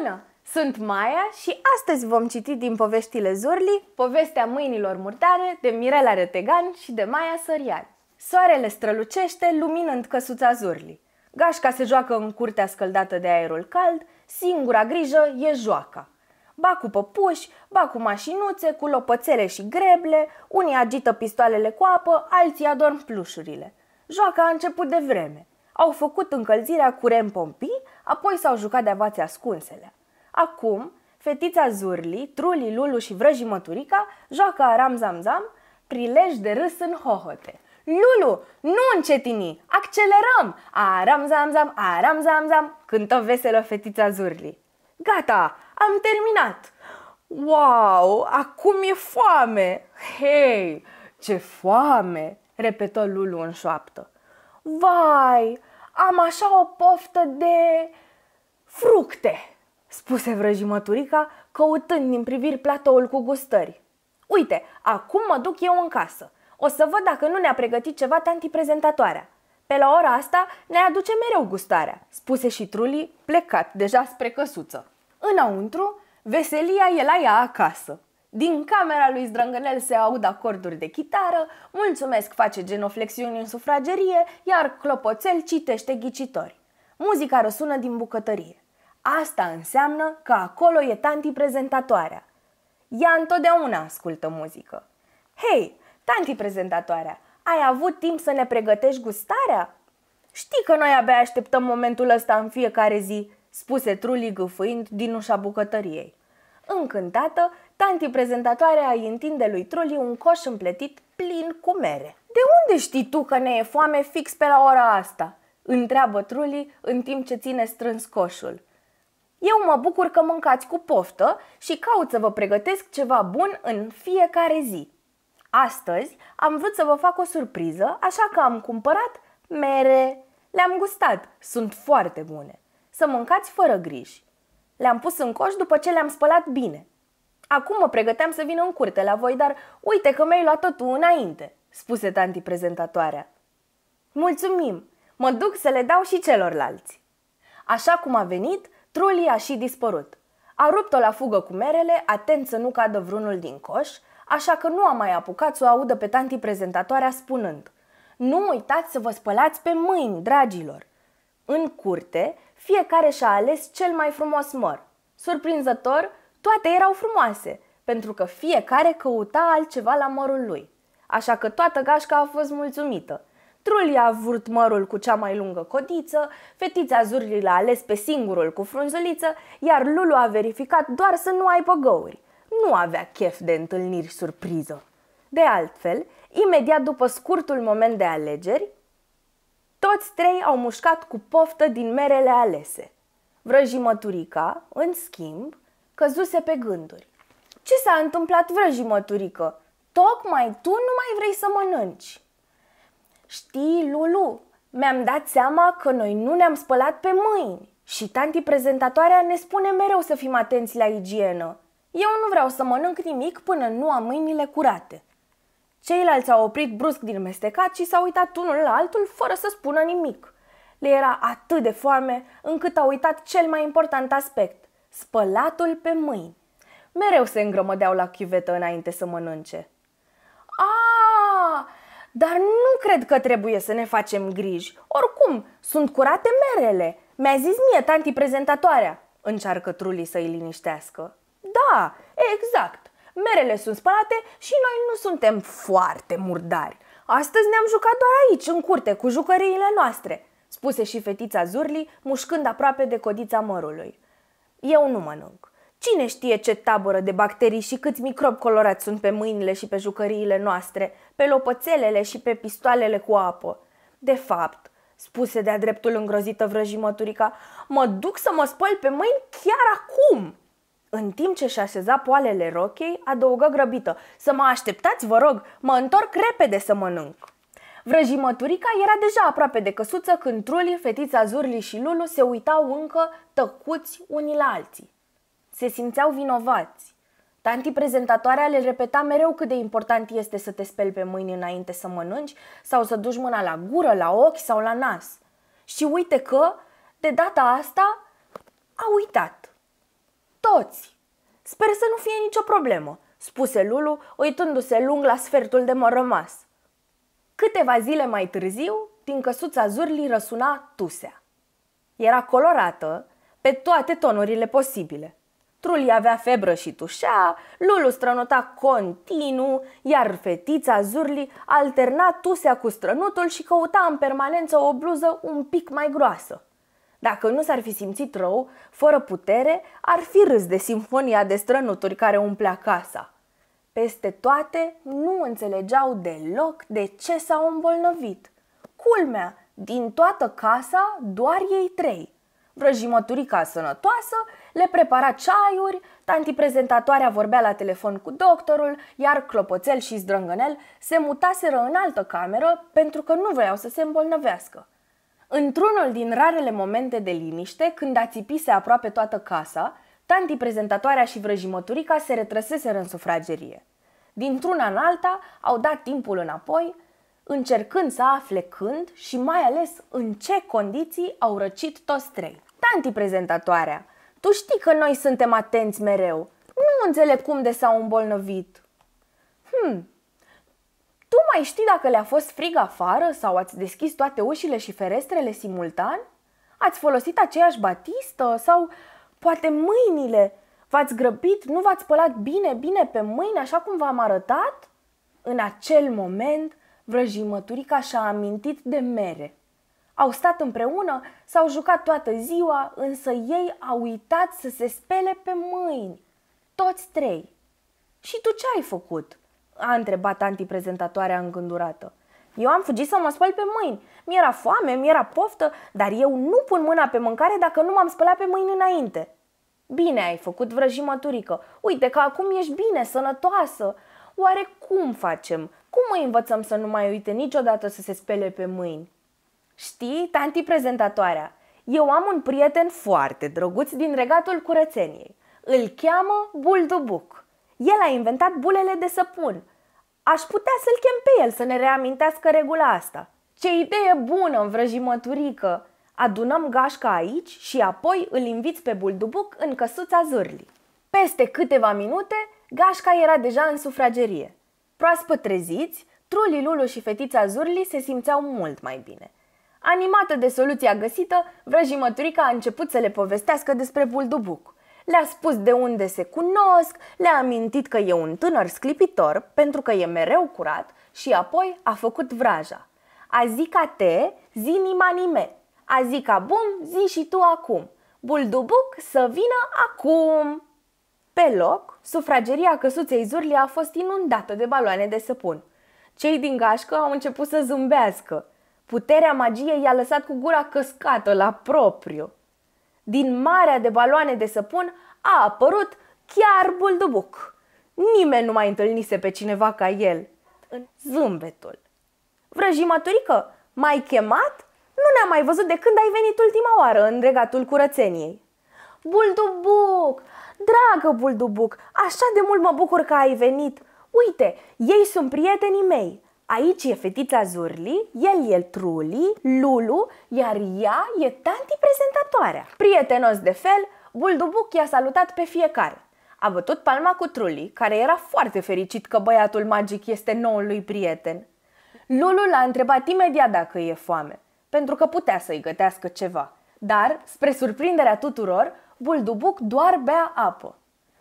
Bună! Sunt Maia și astăzi vom citi din poveștile Zorli povestea mâinilor murdare de Mirela Retegan și de Maia Sărian. Soarele strălucește luminând căsuța Zurli. Gașca se joacă în curtea scăldată de aerul cald, singura grijă e joaca. Ba cu păpuși, ba cu mașinuțe, cu lopățele și greble, unii agită pistoalele cu apă, alții adorm plușurile. Joaca a început de vreme. Au făcut încălzirea cu rem pompii apoi s-au jucat de avații ascunsele. Acum, fetița Zurli, Truli, Lulu și Vrăji Măturica joacă aram zamzam, prilej de râs în hohote. Lulu, nu încetini, accelerăm! Aram zamzam, aram zamzam, cântă veselă fetița Zurli. Gata, am terminat! Wow, acum e foame! Hei, ce foame! repetă Lulu în șoaptă. Vai, am așa o poftă de... Fructe, spuse vrăjimăturica, căutând din priviri platoul cu gustări. Uite, acum mă duc eu în casă. O să văd dacă nu ne-a pregătit ceva tanti Pe la ora asta ne aduce mereu gustarea, spuse și Truli, plecat deja spre căsuță. Înăuntru, veselia e la ea acasă. Din camera lui Zdrângănel se aud acorduri de chitară, mulțumesc face genoflexiuni în sufragerie, iar clopoțel citește ghicitori muzica răsună din bucătărie. Asta înseamnă că acolo e tanti prezentatoarea. Ea întotdeauna ascultă muzică. Hei, tanti prezentatoarea, ai avut timp să ne pregătești gustarea? Știi că noi abia așteptăm momentul ăsta în fiecare zi, spuse Trulli gâfâind din ușa bucătăriei. Încântată, tanti prezentatoarea îi întinde lui Trulli un coș împletit plin cu mere. De unde știi tu că ne e foame fix pe la ora asta? întreabă Truli în timp ce ține strâns coșul. Eu mă bucur că mâncați cu poftă și caut să vă pregătesc ceva bun în fiecare zi. Astăzi am vrut să vă fac o surpriză, așa că am cumpărat mere. Le-am gustat, sunt foarte bune. Să mâncați fără griji. Le-am pus în coș după ce le-am spălat bine. Acum mă pregăteam să vin în curte la voi, dar uite că mi-ai luat totul înainte, spuse tanti prezentatoarea. Mulțumim, Mă duc să le dau și celorlalți. Așa cum a venit, Trulii a și dispărut. A rupt-o la fugă cu merele, atent să nu cadă vreunul din coș, așa că nu a mai apucat să o audă pe tanti prezentatoarea spunând Nu uitați să vă spălați pe mâini, dragilor! În curte, fiecare și-a ales cel mai frumos măr. Surprinzător, toate erau frumoase, pentru că fiecare căuta altceva la mărul lui. Așa că toată gașca a fost mulțumită. Strul i-a vurt mărul cu cea mai lungă codiță, fetița zurii l-a ales pe singurul cu frunzuliță, iar Lulu a verificat doar să nu aibă găuri. Nu avea chef de întâlniri surpriză. De altfel, imediat după scurtul moment de alegeri, toți trei au mușcat cu poftă din merele alese. Vrăjimăturica, în schimb, căzuse pe gânduri. Ce s-a întâmplat, vrăjimăturică? Tocmai tu nu mai vrei să mănânci!" Știi, Lulu, mi-am dat seama că noi nu ne-am spălat pe mâini și tanti prezentatoarea ne spune mereu să fim atenți la igienă. Eu nu vreau să mănânc nimic până nu am mâinile curate. Ceilalți au oprit brusc din mestecat și s-au uitat unul la altul fără să spună nimic. Le era atât de foame încât au uitat cel mai important aspect, spălatul pe mâini. Mereu se îngrămădeau la chiuvetă înainte să mănânce. Dar nu cred că trebuie să ne facem griji. Oricum, sunt curate merele. Mi-a zis mie tanti prezentatoarea. Încearcă Truli să-i liniștească. Da, exact. Merele sunt spălate și noi nu suntem foarte murdari. Astăzi ne-am jucat doar aici, în curte, cu jucăriile noastre, spuse și fetița Zurli, mușcând aproape de codița mărului. Eu nu mănânc. Cine știe ce tabără de bacterii și câți microbi colorați sunt pe mâinile și pe jucăriile noastre, pe lopățelele și pe pistoalele cu apă? De fapt, spuse de-a dreptul îngrozită vrăjimăturica, mă duc să mă spăl pe mâini chiar acum! În timp ce și așeza poalele rochei, adăugă grăbită, să mă așteptați, vă rog, mă întorc repede să mănânc. Vrăjimăturica era deja aproape de căsuță când Truli, fetița Zurli și Lulu se uitau încă tăcuți unii la alții. Se simțeau vinovați. Tanti prezentatoarea le repeta mereu cât de important este să te speli pe mâini înainte să mănânci sau să duci mâna la gură, la ochi sau la nas. Și uite că, de data asta, a uitat. Toți. Sper să nu fie nicio problemă, spuse Lulu, uitându-se lung la sfertul de mărămas. Câteva zile mai târziu, din căsuța zurlii răsuna tusea. Era colorată pe toate tonurile posibile. Trulia avea febră și tușea, Lulu strănuta continuu, iar fetița Zurli alterna tusea cu strănutul și căuta în permanență o bluză un pic mai groasă. Dacă nu s-ar fi simțit rău, fără putere, ar fi râs de simfonia de strănuturi care umplea casa. Peste toate, nu înțelegeau deloc de ce s-au îmbolnăvit. Culmea, din toată casa, doar ei trei – vrăjimăturica sănătoasă, le prepara ceaiuri, tanti prezentatoarea vorbea la telefon cu doctorul, iar Clopoțel și Zdrângănel se mutaseră în altă cameră pentru că nu vreau să se îmbolnăvească. Într-unul din rarele momente de liniște, când a țipise aproape toată casa, tanti prezentatoarea și vrăjimăturica se retrăseseră în sufragerie. Dintr-una în alta au dat timpul înapoi, încercând să afle când și mai ales în ce condiții au răcit toți trei. Tanti prezentatoarea, tu știi că noi suntem atenți mereu. Nu înțeleg cum de s-au îmbolnăvit. Hmm, tu mai știi dacă le-a fost frig afară sau ați deschis toate ușile și ferestrele simultan? Ați folosit aceeași batistă sau poate mâinile? V-ați grăbit? Nu v-ați spălat bine, bine pe mâini, așa cum v-am arătat? În acel moment, vrăjimăturica și-a amintit de mere. Au stat împreună, s-au jucat toată ziua, însă ei au uitat să se spele pe mâini. Toți trei. Și tu ce ai făcut? a întrebat antiprezentatoarea îngândurată. Eu am fugit să mă spăl pe mâini. Mi-era foame, mi-era poftă, dar eu nu pun mâna pe mâncare dacă nu m-am spălat pe mâini înainte. Bine ai făcut vrăjimăturică. Uite că acum ești bine, sănătoasă. Oare cum facem? Cum îi învățăm să nu mai uite niciodată să se spele pe mâini? Știi, tanti prezentatoarea, eu am un prieten foarte drăguț din regatul curățeniei. Îl cheamă Buldubuc. El a inventat bulele de săpun. Aș putea să-l chem pe el să ne reamintească regula asta. Ce idee bună, învrăjimăturică! Adunăm gașca aici și apoi îl inviți pe Buldubuc în căsuța Zârli. Peste câteva minute, gașca era deja în sufragerie. Proaspăt treziți, Trulilulu și fetița Zurli se simțeau mult mai bine. Animată de soluția găsită, vrăjimăturica a început să le povestească despre Buldubuc. Le-a spus de unde se cunosc, le-a amintit că e un tânăr sclipitor pentru că e mereu curat și apoi a făcut vraja. A zica te, zi nimanime. A zica bum, zi și tu acum. Buldubuc să vină acum! Pe loc, sufrageria căsuței Zurli a fost inundată de baloane de săpun. Cei din gașcă au început să zâmbească – Puterea magiei i-a lăsat cu gura căscată la propriu. Din marea de baloane de săpun a apărut chiar buldubuc. Nimeni nu mai întâlnise pe cineva ca el. În zâmbetul. Vrăjimaturică, mai chemat? Nu ne-am mai văzut de când ai venit ultima oară în regatul curățeniei. Buldubuc! Dragă Buldubuc, așa de mult mă bucur că ai venit! Uite, ei sunt prietenii mei. Aici e fetița Zurli, el e Truli, Lulu, iar ea e tanti prezentatoarea. Prietenos de fel, Buldubuc i-a salutat pe fiecare. A bătut palma cu Truli, care era foarte fericit că băiatul magic este noul lui prieten. Lulu l-a întrebat imediat dacă e foame, pentru că putea să-i gătească ceva. Dar, spre surprinderea tuturor, Buldubuc doar bea apă.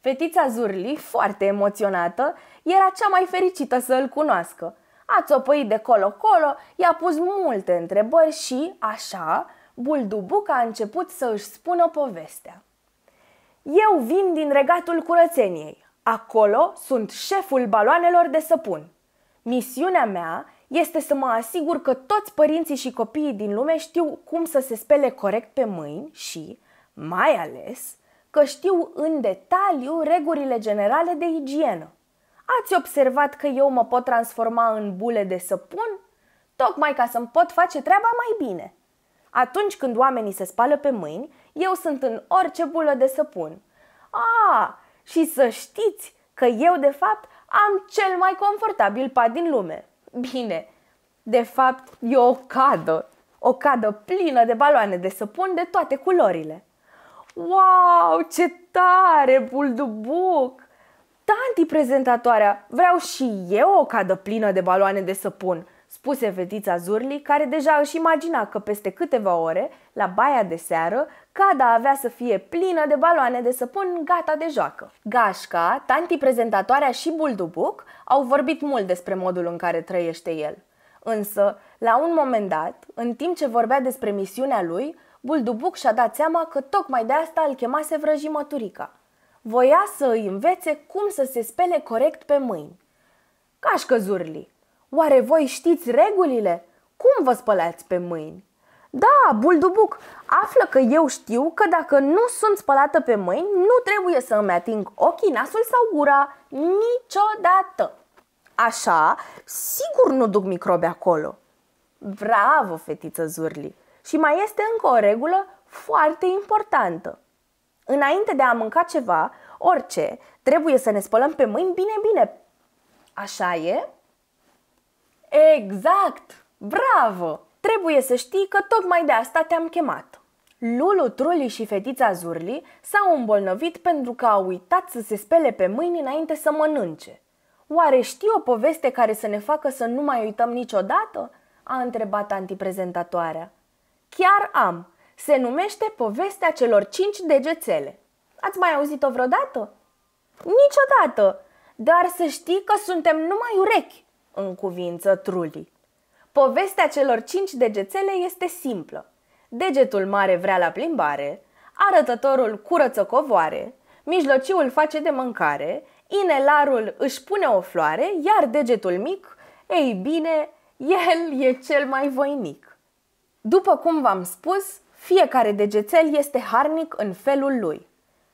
Fetița Zurli, foarte emoționată, era cea mai fericită să îl cunoască – a țopăit de colo-colo, i-a pus multe întrebări și, așa, Buldubuc a început să își spună povestea. Eu vin din regatul curățeniei. Acolo sunt șeful baloanelor de săpun. Misiunea mea este să mă asigur că toți părinții și copiii din lume știu cum să se spele corect pe mâini și, mai ales, că știu în detaliu regulile generale de igienă. Ați observat că eu mă pot transforma în bule de săpun? Tocmai ca să-mi pot face treaba mai bine. Atunci când oamenii se spală pe mâini, eu sunt în orice bulă de săpun. A, ah, și să știți că eu, de fapt, am cel mai confortabil pat din lume. Bine, de fapt, e o cadă. O cadă plină de baloane de săpun de toate culorile. Wow, ce tare, buldubuc! prezentatoarea, vreau și eu o cadă plină de baloane de săpun, spuse fetița Zurli, care deja își imagina că peste câteva ore, la baia de seară, cada avea să fie plină de baloane de săpun gata de joacă. Gașca, tanti prezentatoarea și Buldubuc au vorbit mult despre modul în care trăiește el. Însă, la un moment dat, în timp ce vorbea despre misiunea lui, Buldubuc și-a dat seama că tocmai de asta îl chemase vrăjimăturica – voia să îi învețe cum să se spele corect pe mâini. Caș zurli, oare voi știți regulile? Cum vă spălați pe mâini? Da, buldubuc, află că eu știu că dacă nu sunt spălată pe mâini, nu trebuie să îmi ating ochii, nasul sau gura niciodată. Așa, sigur nu duc microbe acolo. Bravo, fetiță Zurli! Și mai este încă o regulă foarte importantă. Înainte de a mânca ceva, orice, trebuie să ne spălăm pe mâini bine, bine. Așa e? Exact! Bravo! Trebuie să știi că tocmai de asta te-am chemat. Lulu, Trulli și fetița Zurli s-au îmbolnăvit pentru că au uitat să se spele pe mâini înainte să mănânce. Oare știi o poveste care să ne facă să nu mai uităm niciodată? a întrebat antiprezentatoarea. Chiar am, se numește Povestea celor cinci degețele. Ați mai auzit-o vreodată? Niciodată! Dar să știi că suntem numai urechi, în cuvință trulii. Povestea celor cinci degețele este simplă. Degetul mare vrea la plimbare, arătătorul curăță covoare, mijlociul face de mâncare, inelarul își pune o floare, iar degetul mic, ei bine, el e cel mai voinic. După cum v-am spus, fiecare degețel este harnic în felul lui.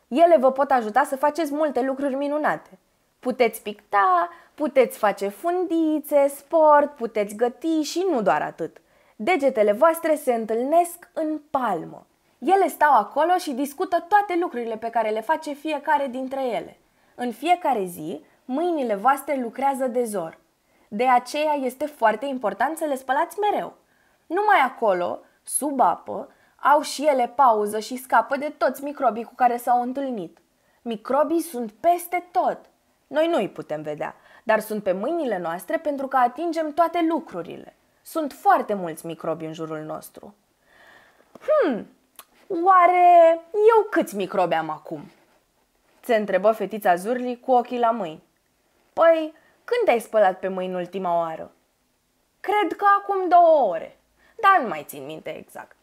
Ele vă pot ajuta să faceți multe lucruri minunate. Puteți picta, puteți face fundițe, sport, puteți găti și nu doar atât. Degetele voastre se întâlnesc în palmă. Ele stau acolo și discută toate lucrurile pe care le face fiecare dintre ele. În fiecare zi, mâinile voastre lucrează de zor. De aceea este foarte important să le spălați mereu. Numai acolo, sub apă, au și ele pauză și scapă de toți microbii cu care s-au întâlnit. Microbii sunt peste tot. Noi nu-i putem vedea, dar sunt pe mâinile noastre pentru că atingem toate lucrurile. Sunt foarte mulți microbi în jurul nostru. Hmm, oare eu câți microbi am acum? Se întrebă fetița Zurli cu ochii la mâini. Păi, când te-ai spălat pe mâini ultima oară? Cred că acum două ore, dar nu mai țin minte exact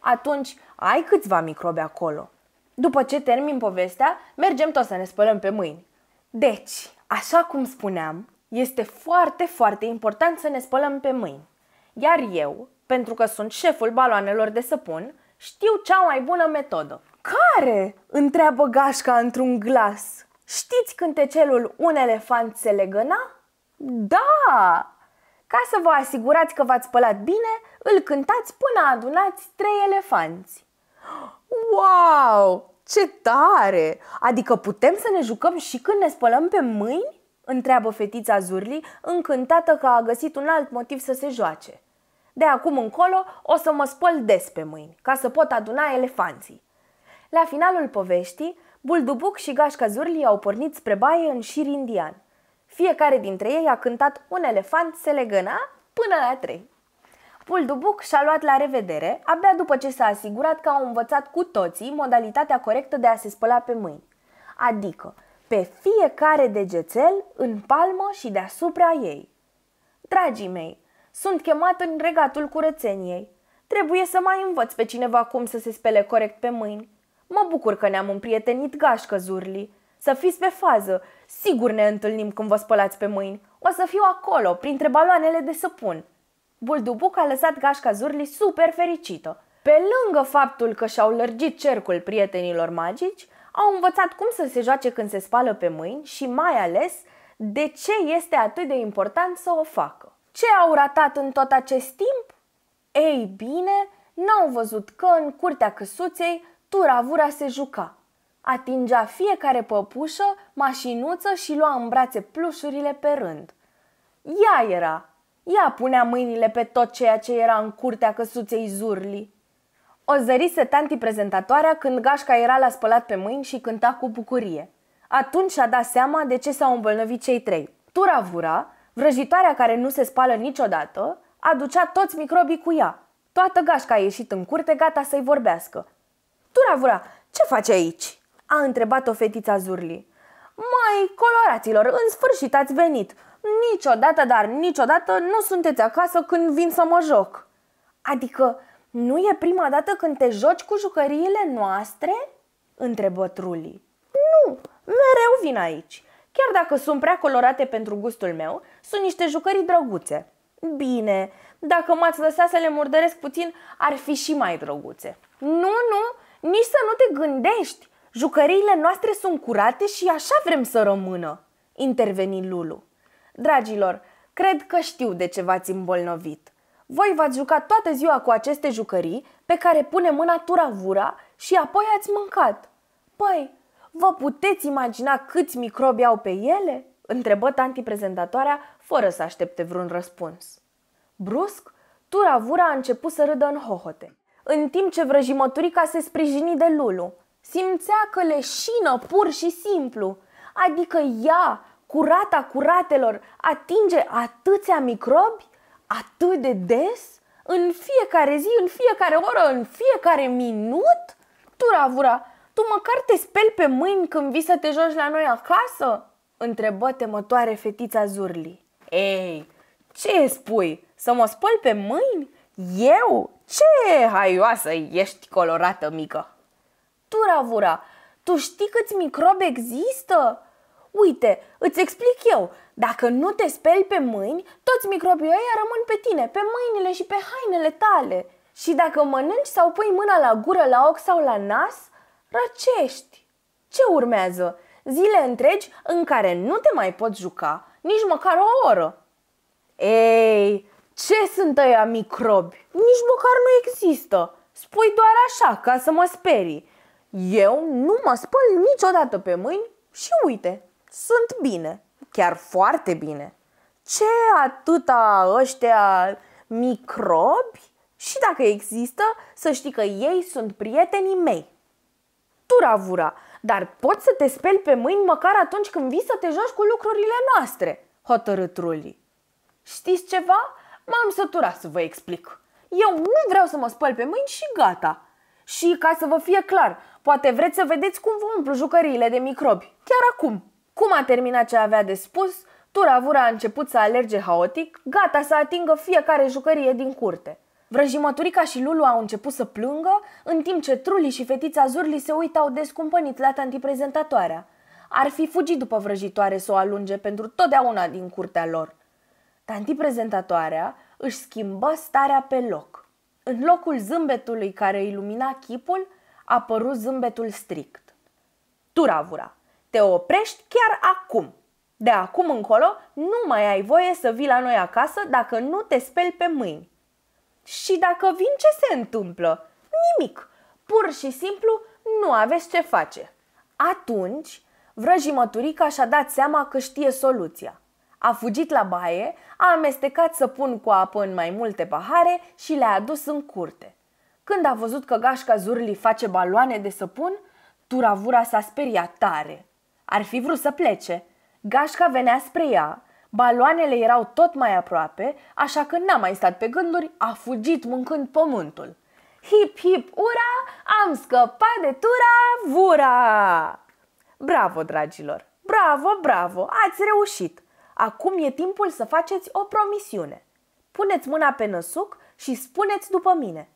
atunci ai câțiva microbe acolo. După ce termin povestea, mergem toți să ne spălăm pe mâini. Deci, așa cum spuneam, este foarte, foarte important să ne spălăm pe mâini. Iar eu, pentru că sunt șeful baloanelor de săpun, știu cea mai bună metodă. Care? întreabă gașca într-un glas. Știți cântecelul Un elefant se legăna? Da! Ca să vă asigurați că v-ați spălat bine, îl cântați până adunați trei elefanți. Wow! Ce tare! Adică putem să ne jucăm și când ne spălăm pe mâini? Întreabă fetița Zurli, încântată că a găsit un alt motiv să se joace. De acum încolo o să mă spăl des pe mâini, ca să pot aduna elefanții. La finalul poveștii, Buldubuc și Gașca Zurli au pornit spre baie în șir indian. Fiecare dintre ei a cântat un elefant se legăna până la trei. Puldubuc și-a luat la revedere abia după ce s-a asigurat că au învățat cu toții modalitatea corectă de a se spăla pe mâini. Adică, pe fiecare degețel, în palmă și deasupra ei. Dragii mei, sunt chemat în regatul curățeniei. Trebuie să mai învăț pe cineva cum să se spele corect pe mâini. Mă bucur că ne-am împrietenit gașcă, Zurli. Să fiți pe fază. Sigur ne întâlnim când vă spălați pe mâini. O să fiu acolo, printre baloanele de săpun. Buldubuc a lăsat Gașca Zurli super fericită. Pe lângă faptul că și-au lărgit cercul prietenilor magici, au învățat cum să se joace când se spală pe mâini și mai ales de ce este atât de important să o facă. Ce au ratat în tot acest timp? Ei bine, n-au văzut că în curtea căsuței turavura se juca. Atingea fiecare păpușă, mașinuță și lua în brațe plușurile pe rând. Ea era ea punea mâinile pe tot ceea ce era în curtea căsuței Zurli. O zărise tanti prezentatoarea când gașca era la spălat pe mâini și cânta cu bucurie. Atunci și-a dat seama de ce s-au îmbolnăvit cei trei. Turavura, vrăjitoarea care nu se spală niciodată, aducea toți microbii cu ea. Toată gașca a ieșit în curte gata să-i vorbească. Turavura, ce faci aici?" a întrebat-o fetița Zurli. Mai coloraților, în sfârșit ați venit!" Niciodată, dar niciodată nu sunteți acasă când vin să mă joc. Adică, nu e prima dată când te joci cu jucăriile noastre? întrebă Trulii. Nu, mereu vin aici. Chiar dacă sunt prea colorate pentru gustul meu, sunt niște jucării drăguțe. Bine, dacă m-ați lăsa să le murdăresc puțin, ar fi și mai drăguțe. Nu, nu, nici să nu te gândești. Jucăriile noastre sunt curate și așa vrem să rămână, interveni Lulu. Dragilor, cred că știu de ce v-ați îmbolnăvit. Voi v-ați jucat toată ziua cu aceste jucării pe care mâna tura turavura și apoi ați mâncat. Păi, vă puteți imagina câți microbi au pe ele? Întrebă tanti prezentatoarea fără să aștepte vreun răspuns. Brusc, turavura a început să râdă în hohote, în timp ce vrăjimăturica se sprijini de Lulu. Simțea că leșină pur și simplu, adică ea curata curatelor atinge atâția microbi atât de des? În fiecare zi, în fiecare oră, în fiecare minut? Tu, Ravura, tu măcar te speli pe mâini când vii să te joci la noi acasă? Întrebă temătoare fetița Zurli. Ei, ce spui? Să mă spăl pe mâini? Eu? Ce haioasă ești colorată mică! Tu, Ravura, tu știi câți microbi există? Uite, îți explic eu, dacă nu te speli pe mâini, toți microbii ăia rămân pe tine, pe mâinile și pe hainele tale. Și dacă mănânci sau pui mâna la gură, la ochi sau la nas, răcești. Ce urmează? Zile întregi în care nu te mai poți juca, nici măcar o oră. Ei, ce sunt ăia microbi? Nici măcar nu există. Spui doar așa, ca să mă sperii. Eu nu mă spăl niciodată pe mâini și uite, sunt bine, chiar foarte bine. Ce atâta ăștia microbi? Și dacă există, să știi că ei sunt prietenii mei. Tu, Ravura, dar poți să te speli pe mâini măcar atunci când vii să te joci cu lucrurile noastre, hotărât Ruli. Știți ceva? M-am săturat să vă explic. Eu nu vreau să mă spăl pe mâini și gata. Și ca să vă fie clar, poate vreți să vedeți cum vă umplu jucăriile de microbi, chiar acum. Cum a terminat ce avea de spus, Turavura a început să alerge haotic, gata să atingă fiecare jucărie din curte. Vrăjimăturica și Lulu au început să plângă, în timp ce Truli și fetița Zurli se uitau descumpănit la tantiprezentatoarea. Ar fi fugit după vrăjitoare să o alunge pentru totdeauna din curtea lor. Tantiprezentatoarea își schimbă starea pe loc. În locul zâmbetului care ilumina chipul, a apărut zâmbetul strict. Turavura – te oprești chiar acum. De acum încolo nu mai ai voie să vii la noi acasă dacă nu te speli pe mâini. Și dacă vin, ce se întâmplă? Nimic. Pur și simplu nu aveți ce face. Atunci, vrăjimăturica și-a dat seama că știe soluția. A fugit la baie, a amestecat săpun cu apă în mai multe pahare și le-a adus în curte. Când a văzut că gașca zurli face baloane de săpun, turavura s-a speriat tare – ar fi vrut să plece. Gașca venea spre ea, baloanele erau tot mai aproape, așa că n-a mai stat pe gânduri, a fugit mâncând pământul. Hip, hip, ura, am scăpat de tura, vura! Bravo, dragilor! Bravo, bravo, ați reușit! Acum e timpul să faceți o promisiune. Puneți mâna pe năsuc și spuneți după mine.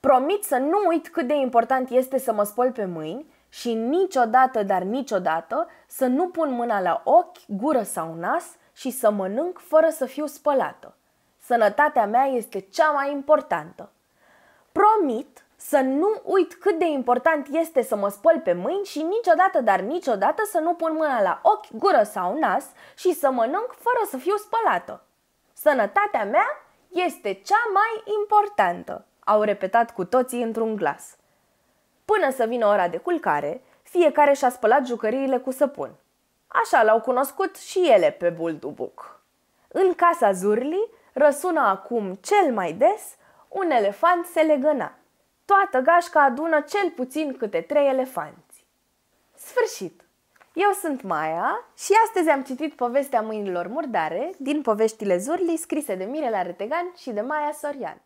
Promit să nu uit cât de important este să mă spăl pe mâini și niciodată, dar niciodată, să nu pun mâna la ochi, gură sau nas și să mănânc fără să fiu spălată. Sănătatea mea este cea mai importantă. Promit să nu uit cât de important este să mă spăl pe mâini și niciodată, dar niciodată să nu pun mâna la ochi, gură sau nas și să mănânc fără să fiu spălată. Sănătatea mea este cea mai importantă, au repetat cu toții într-un glas. Până să vină ora de culcare, fiecare și-a spălat jucăriile cu săpun. Așa l-au cunoscut și ele pe Buldubuc. În casa Zurli răsună acum cel mai des un elefant se legăna. Toată gașca adună cel puțin câte trei elefanți. Sfârșit! Eu sunt Maia și astăzi am citit povestea Mâinilor Murdare din poveștile Zurli scrise de Mirela Retegan și de Maia Sorian.